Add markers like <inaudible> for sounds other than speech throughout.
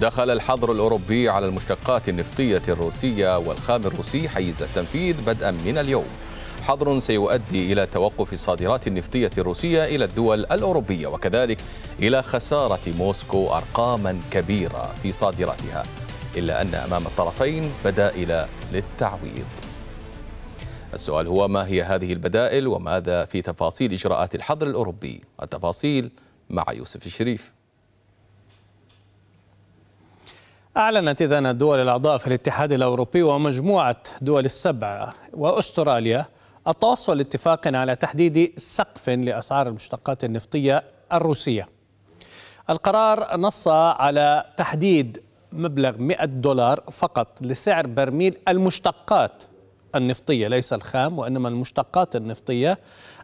دخل الحظر الأوروبي على المشتقات النفطية الروسية والخام الروسي حيز التنفيذ بدءا من اليوم حظر سيؤدي إلى توقف الصادرات النفطية الروسية إلى الدول الأوروبية وكذلك إلى خسارة موسكو أرقاما كبيرة في صادراتها إلا أن أمام الطرفين بدائل للتعويض السؤال هو ما هي هذه البدائل وماذا في تفاصيل إجراءات الحظر الأوروبي التفاصيل مع يوسف الشريف أعلنت إذن الدول الأعضاء في الاتحاد الأوروبي ومجموعة دول السبع وأستراليا التوصل لاتفاق على تحديد سقف لأسعار المشتقات النفطية الروسية القرار نص على تحديد مبلغ 100 دولار فقط لسعر برميل المشتقات النفطية ليس الخام وإنما المشتقات النفطية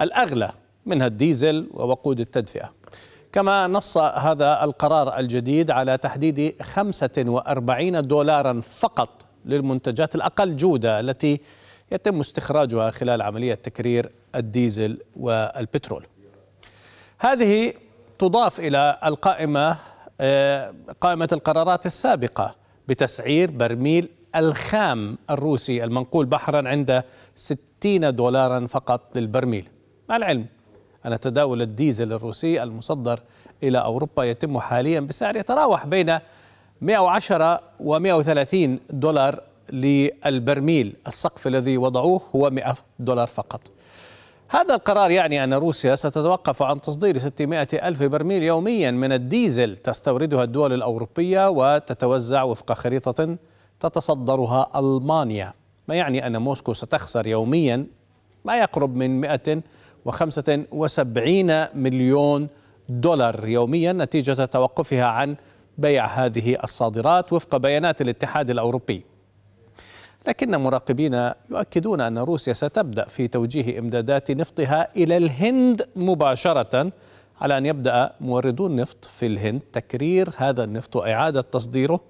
الأغلى منها الديزل ووقود التدفئة كما نص هذا القرار الجديد على تحديد 45 دولارا فقط للمنتجات الأقل جودة التي يتم استخراجها خلال عملية تكرير الديزل والبترول هذه تضاف إلى القائمة آه، قائمة القرارات السابقة بتسعير برميل الخام الروسي المنقول بحرا عند 60 دولارا فقط للبرميل مع العلم أن تداول الديزل الروسي المصدر إلى أوروبا يتم حاليا بسعر يتراوح بين 110 و 130 دولار للبرميل السقف الذي وضعوه هو 100 دولار فقط هذا القرار يعني أن روسيا ستتوقف عن تصدير 600 ألف برميل يوميا من الديزل تستوردها الدول الأوروبية وتتوزع وفق خريطة تتصدرها ألمانيا ما يعني أن موسكو ستخسر يوميا ما يقرب من 100 75 مليون دولار يوميا نتيجة توقفها عن بيع هذه الصادرات وفق بيانات الاتحاد الأوروبي لكن مراقبين يؤكدون أن روسيا ستبدأ في توجيه إمدادات نفطها إلى الهند مباشرة على أن يبدأ موردو النفط في الهند تكرير هذا النفط وإعادة تصديره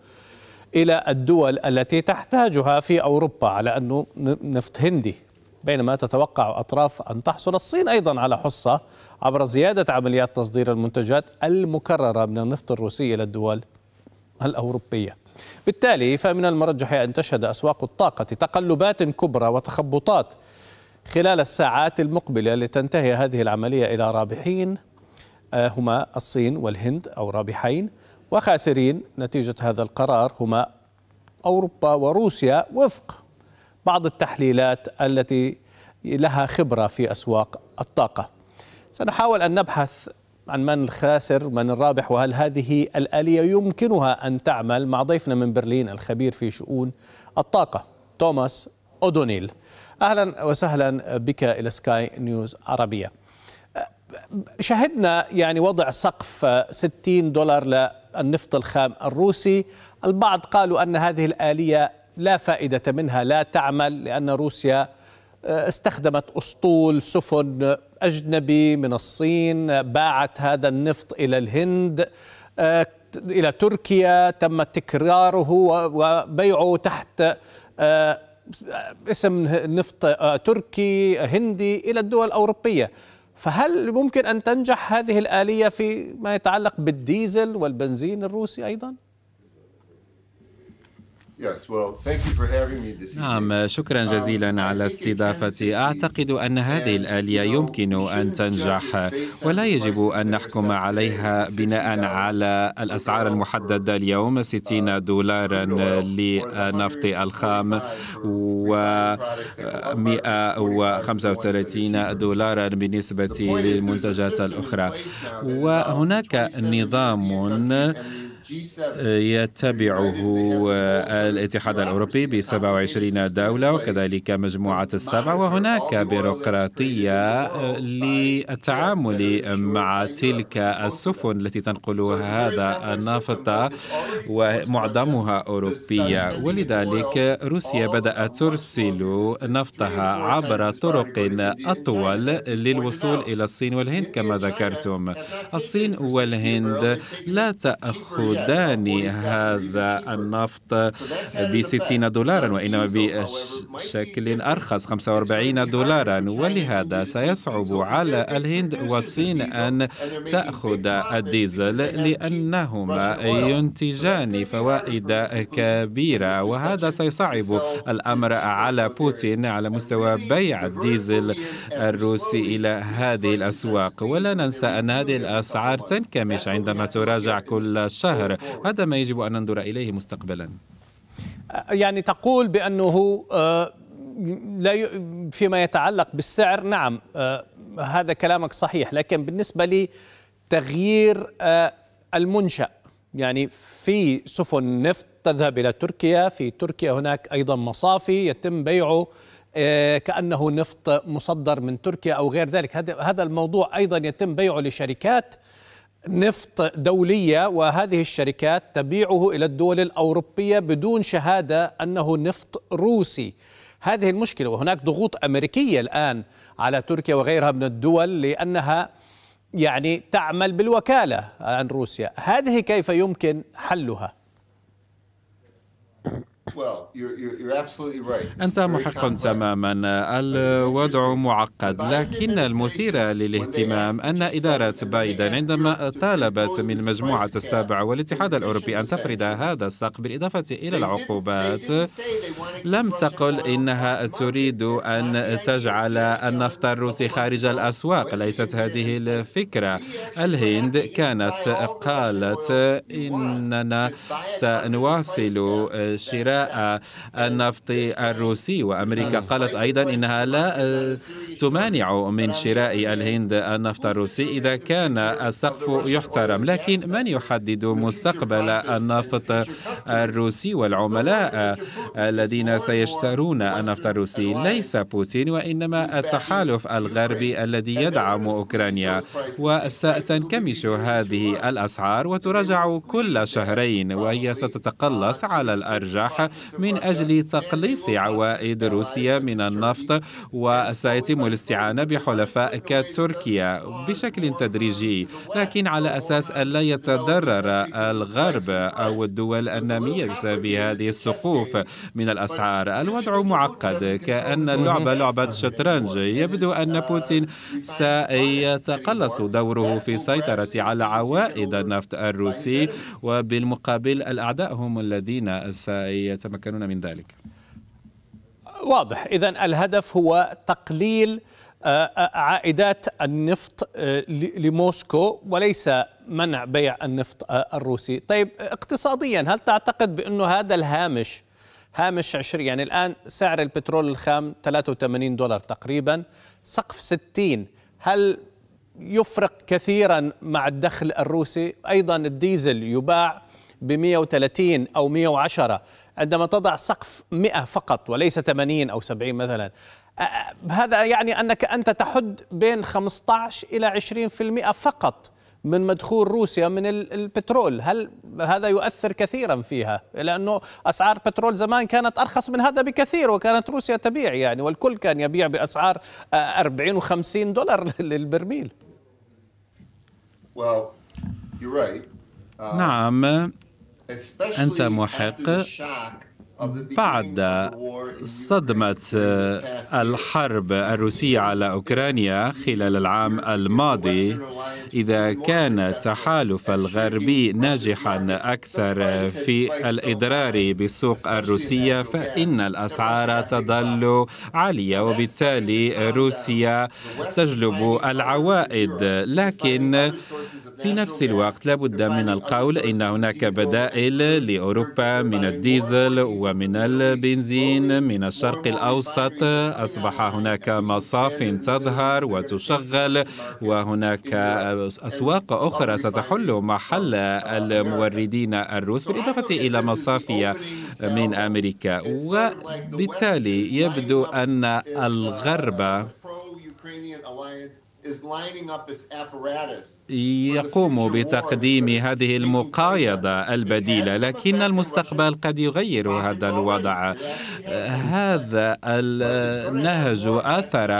إلى الدول التي تحتاجها في أوروبا على أنه نفط هندي بينما تتوقع أطراف أن تحصل الصين أيضا على حصة عبر زيادة عمليات تصدير المنتجات المكررة من النفط الروسي إلى الدول الأوروبية بالتالي فمن المرجح أن تشهد أسواق الطاقة تقلبات كبرى وتخبطات خلال الساعات المقبلة لتنتهي هذه العملية إلى رابحين آه، هما الصين والهند أو رابحين وخاسرين نتيجة هذا القرار هما أوروبا وروسيا وفق بعض التحليلات التي لها خبرة في أسواق الطاقة سنحاول أن نبحث عن من الخاسر من الرابح وهل هذه الآلية يمكنها أن تعمل مع ضيفنا من برلين الخبير في شؤون الطاقة توماس أودونيل أهلا وسهلا بك إلى سكاي نيوز عربية شهدنا يعني وضع سقف 60 دولار للنفط الخام الروسي البعض قالوا أن هذه الآلية لا فائدة منها لا تعمل لأن روسيا آه، استخدمت أسطول سفن أجنبي من الصين باعت هذا النفط إلى الهند آه، إلى تركيا تم تكراره وبيعه تحت آه، اسم نفط تركي هندي إلى الدول الأوروبية فهل ممكن أن تنجح هذه الآلية في ما يتعلق بالديزل والبنزين الروسي أيضاً؟ نعم شكرا um, جزيلا على استضافتي اعتقد ان هذه الاليه يمكن ان تنجح ولا يجب ان نحكم عليها بناء على الاسعار المحدده اليوم 60 uh, دولارا للنفط الخام و 135 دولارا بالنسبه للمنتجات الاخرى وهناك نظام يتبعه الاتحاد الأوروبي ب 27 دولة وكذلك مجموعة السبع وهناك بيروقراطية للتعامل مع تلك السفن التي تنقل هذا النفط ومعظمها أوروبية ولذلك روسيا بدأت ترسل نفطها عبر طرق أطول للوصول إلى الصين والهند كما ذكرتم الصين والهند لا تأخذ السوداني هذا النفط ب 60 دولارا وإنما بشكل أرخص 45 دولارا ولهذا سيصعب على الهند والصين أن تأخذ الديزل لأنهما ينتجان فوائد كبيرة وهذا سيصعب الأمر على بوتين على مستوى بيع الديزل الروسي إلى هذه الأسواق ولا ننسى أن هذه الأسعار تنكمش عندما تراجع كل شهر الظاهرة هذا ما يجب أن ننظر إليه مستقبلا أه، يعني تقول بأنه أه، لا فيما يتعلق بالسعر نعم أه، هذا كلامك صحيح لكن بالنسبة لتغيير المنشأ يعني في سفن نفط تذهب إلى تركيا في تركيا هناك أيضا مصافي يتم بيعه كأنه نفط مصدر من تركيا أو غير ذلك هذا الموضوع أيضا يتم بيعه لشركات نفط دولية وهذه الشركات تبيعه إلى الدول الأوروبية بدون شهادة أنه نفط روسي هذه المشكلة وهناك ضغوط أمريكية الآن على تركيا وغيرها من الدول لأنها يعني تعمل بالوكالة عن روسيا هذه كيف يمكن حلها؟ أنت محق تماما الوضع معقد لكن المثير للاهتمام أن إدارة بايدن عندما طالبت من مجموعة السبع والاتحاد الأوروبي أن تفرض هذا السقف بالإضافة إلى العقوبات لم تقل إنها تريد أن تجعل النفط الروسي خارج الأسواق ليست هذه الفكرة الهند كانت قالت إننا سنواصل شراء النفط الروسي وأمريكا قالت أيضا إنها لا آه، تمانع من شراء الهند النفط الروسي إذا كان السقف يحترم لكن من يحدد مستقبل النفط الروسي والعملاء الذين سيشترون النفط الروسي ليس بوتين وإنما التحالف الغربي الذي يدعم أوكرانيا وستنكمش هذه الأسعار وتراجع كل شهرين وهي ستتقلص على الأرجح من أجل تقليص عوائد روسيا من النفط وسيتم الاستعانة بحلفاء كتركيا بشكل تدريجي لكن على أساس ألا يتضرر الغرب أو الدول النامية بسبب هذه السقوف من الأسعار الوضع معقد كأن اللعبة لعبة شطرنج يبدو أن بوتين سيتقلص دوره في سيطرة على عوائد النفط الروسي وبالمقابل الأعداء هم الذين سيتم يتمكنون من ذلك واضح إذا الهدف هو تقليل آه، آه، عائدات النفط آه، لموسكو وليس منع بيع النفط الروسي طيب اقتصاديا هل تعتقد بأنه هذا الهامش هامش 20 يعني الآن سعر البترول الخام 83 دولار تقريبا سقف 60 هل يفرق كثيرا مع الدخل الروسي أيضا الديزل يباع ب 130 أو 110 عندما تضع سقف 100 فقط وليس 80 أو 70 مثلا هذا يعني أنك أنت تحد بين 15 إلى 20% فقط من مدخول روسيا من البترول هل هذا يؤثر كثيرا فيها لأنه أسعار بترول زمان كانت أرخص من هذا بكثير وكانت روسيا تبيع يعني والكل كان يبيع بأسعار 40 و50 دولار <laughs> للبرميل well, you're right. Uh, نعم أنت محق بعد صدمة آه، الحرب الروسية على أوكرانيا خلال العام الماضي إذا كان التحالف الغربي ناجحا أكثر في الإضرار بالسوق الروسية فإن الأسعار تظل عالية وبالتالي روسيا تجلب العوائد لكن في نفس الوقت لابد من القول إن هناك بدائل لأوروبا من الديزل و من البنزين من الشرق الأوسط أصبح هناك مصاف تظهر وتشغل وهناك أسواق أخرى ستحل محل الموردين الروس بالإضافة إلى مصافي من أمريكا وبالتالي يبدو أن الغرب يقوم بتقديم هذه المقايضة البديلة لكن المستقبل قد يغير هذا الوضع هذا النهج أثر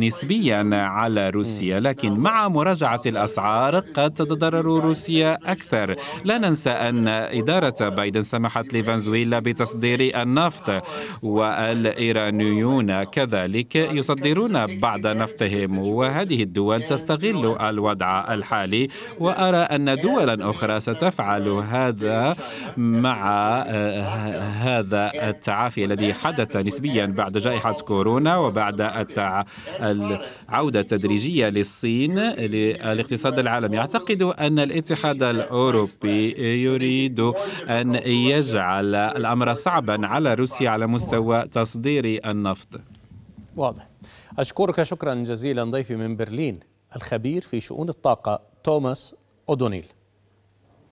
نسبيا على روسيا لكن مع مراجعة الأسعار قد تتضرر روسيا أكثر لا ننسى أن إدارة بايدن سمحت لفنزويلا بتصدير النفط والإيرانيون كذلك يصدرون بعض نفطهم وهذه الدول تستغل الوضع الحالي وأرى أن دولا أخرى ستفعل هذا مع آه، هذا التعافي الذي حدث نسبيا بعد جائحة كورونا وبعد العودة التدريجية للصين للاقتصاد العالمي أعتقد أن الاتحاد الأوروبي يريد أن يجعل الأمر صعبا على روسيا على مستوى تصدير النفط واضح أشكرك شكرا جزيلا ضيفي من برلين الخبير في شؤون الطاقة توماس أودونيل